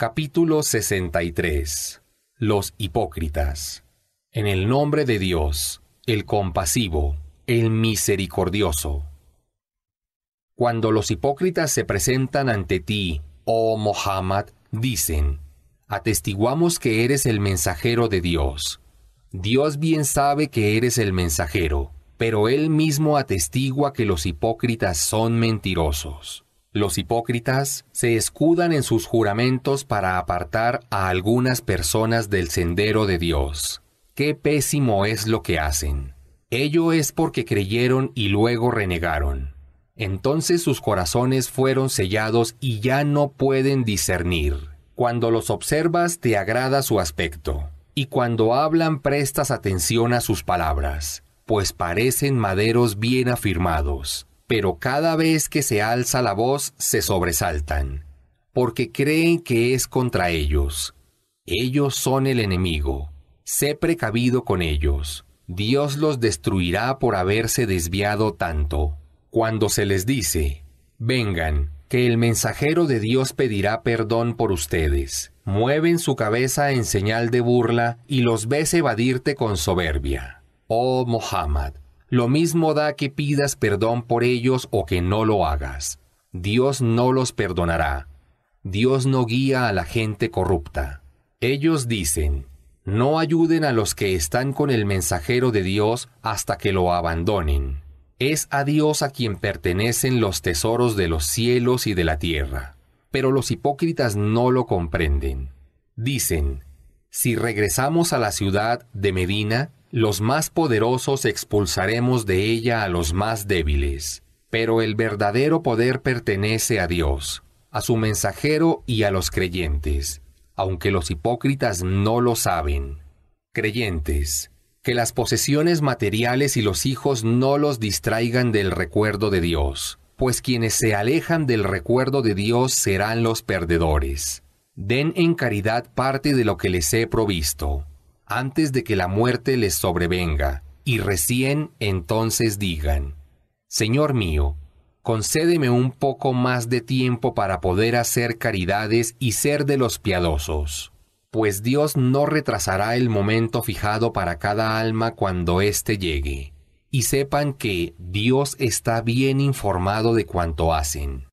Capítulo 63 Los hipócritas En el nombre de Dios, el compasivo, el misericordioso. Cuando los hipócritas se presentan ante ti, oh Mohammed, dicen, atestiguamos que eres el mensajero de Dios. Dios bien sabe que eres el mensajero, pero Él mismo atestigua que los hipócritas son mentirosos. Los hipócritas se escudan en sus juramentos para apartar a algunas personas del sendero de Dios. Qué pésimo es lo que hacen. Ello es porque creyeron y luego renegaron. Entonces sus corazones fueron sellados y ya no pueden discernir. Cuando los observas te agrada su aspecto, y cuando hablan prestas atención a sus palabras, pues parecen maderos bien afirmados pero cada vez que se alza la voz se sobresaltan, porque creen que es contra ellos. Ellos son el enemigo. Sé precavido con ellos. Dios los destruirá por haberse desviado tanto. Cuando se les dice, vengan, que el mensajero de Dios pedirá perdón por ustedes, mueven su cabeza en señal de burla y los ves evadirte con soberbia. Oh Mohammed, lo mismo da que pidas perdón por ellos o que no lo hagas. Dios no los perdonará. Dios no guía a la gente corrupta. Ellos dicen, no ayuden a los que están con el mensajero de Dios hasta que lo abandonen. Es a Dios a quien pertenecen los tesoros de los cielos y de la tierra. Pero los hipócritas no lo comprenden. Dicen, si regresamos a la ciudad de Medina, los más poderosos expulsaremos de ella a los más débiles, pero el verdadero poder pertenece a Dios, a su mensajero y a los creyentes, aunque los hipócritas no lo saben. Creyentes, que las posesiones materiales y los hijos no los distraigan del recuerdo de Dios, pues quienes se alejan del recuerdo de Dios serán los perdedores. Den en caridad parte de lo que les he provisto antes de que la muerte les sobrevenga, y recién entonces digan, Señor mío, concédeme un poco más de tiempo para poder hacer caridades y ser de los piadosos. Pues Dios no retrasará el momento fijado para cada alma cuando éste llegue, y sepan que Dios está bien informado de cuanto hacen.